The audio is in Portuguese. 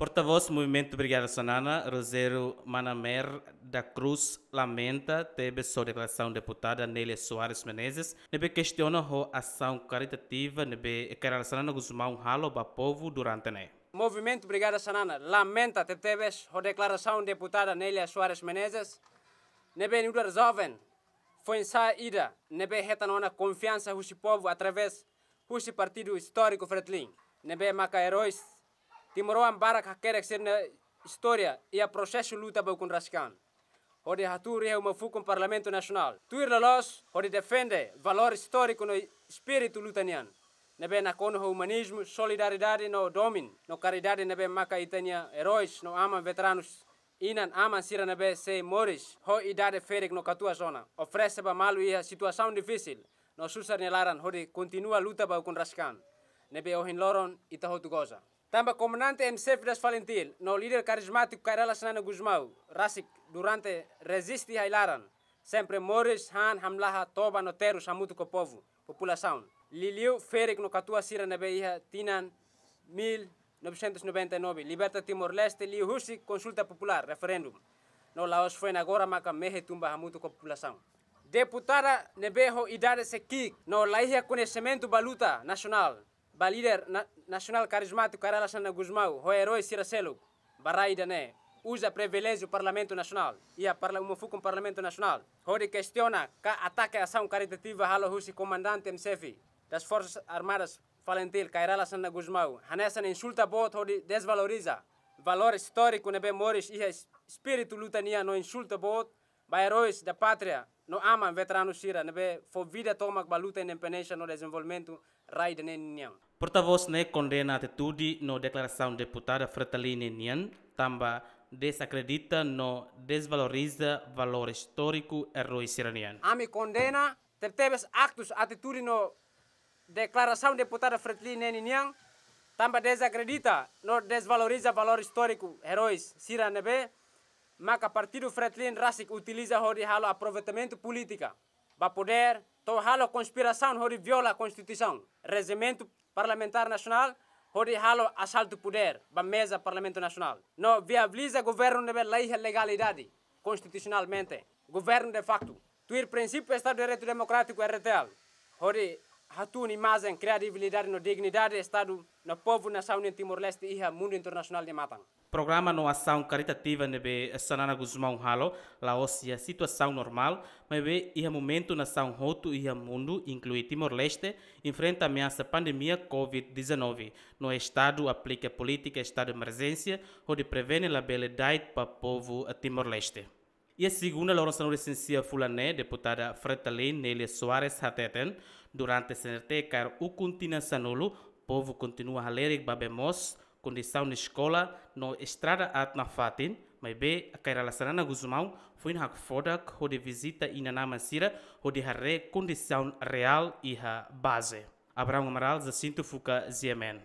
Porta-voz do Movimento Brigada Sonana, Rosero Manamer da Cruz, lamenta teve sua declaração deputada Nélia Soares Menezes, nebe questiona a ação caritativa que Kerala Sonana Guzmão um ralo para povo durante né. Movimento Brigada Sonana lamenta teve a declaração deputada Nélia Soares Menezes, nebe nudar jovem foi saída nebe retanona confiança russo povo através do partido histórico Fretlin, nebe maca heróis Timorawan barak hakerek sirna historia e a processo luta bau kun Rascan. Onde Haturi é uma fuca um parlamento nacional. Tuir lalos, onde defende valor histórico no espírito lutaniano. Nebe na kono humanismo, solidaridade no domin, no caridade nebe maka itania heróis, no ama veteranos inan ama sira nebe se moris, ho idade ferik no katua zona. Ofrese ba malu ia situasaun difisil, no susar nelaran, onde continua luta bau kun Rascan. Nebe ohin loron ita hotu goza. Tamba comandante MCF das Falentil, no líder carismático Kairala Sanana Guzmão, Rasik, durante resiste Hailaran, sempre Mores, Han, Hamlaha, Toba, Notero, Samutuco povo, população. Liliu, Féric, no Catua, Sira, Nebeia, Tinan, 1999, Liberta Timor-Leste, Liu Husi, consulta popular, referêndum. No Laos foi na Gora, Maca, Mehe, Tumba, Samutuco população. Deputada Nebeho Idade Sekik, no Laia Conhecimento Baluta Nacional, ba líder na, nacional carismático era Aralaxana Guzmão, o herói Ciracelo, Barraidane, usa privilégio do Parlamento Nacional e a parla, uma com o Parlamento Nacional, onde questiona que ataque a ação caritativa Halo Husi, comandante MCF das Forças Armadas Falentil, Kairala Sanda Guzmão, Hanessan insulta bot onde desvaloriza valor histórico nebe mores e espírito lutania no insulta bot, ba heróis da pátria, no ama veterano Sira, nebe foi vida toma ba luta independência no desenvolvimento raio de Nenhum. Porta-voz né condena a atitude no declaração deputada Fretalini Nian, tamba desacredita no desvaloriza valor histórico erroi siranian. Ami condena tertebes actos atitude no declaração deputada Fretalini Nian, tamba desacredita no desvaloriza valor histórico heróis siranebe, maka partido Fretlin Rasik utiliza hori halo aproveitamento política para poder torrar a conspiração que viola a Constituição. Regimento parlamentar nacional hori halo assalto poder para mesa Parlamento Nacional. Não viabiliza governo de lei e legalidade constitucionalmente. Governo de facto. Tuir princípio Estado de Direito Democrático RTL. Hori Hatun imagem, credibilidade no dignidade do Estado, no povo, nação em Timor-Leste e no mundo internacional de matang. Programa no ação caritativa nebe Sanana Guzmão Halo, lá a situação normal, mas be e momento na nação roto e a mundo, inclui Timor-Leste, enfrenta a ameaça pandemia COVID-19. No Estado aplica política estado de emergência, onde prevene a belidade para o povo Timor-Leste. E é segundo a segunda, Lourenço Licencia Fulané, deputada Fretalin Nele Soares Hateten, durante a CNT, car o continua sanolo, povo continua a ler e babemos, condição na escola, no estrada at fatin, mas bem, a cairalaçana na guzumão, foi na fodak, onde visita e na namansira, onde harre condição real e a base. Abraão Amaral, Jacinto Fuca, Ziemen.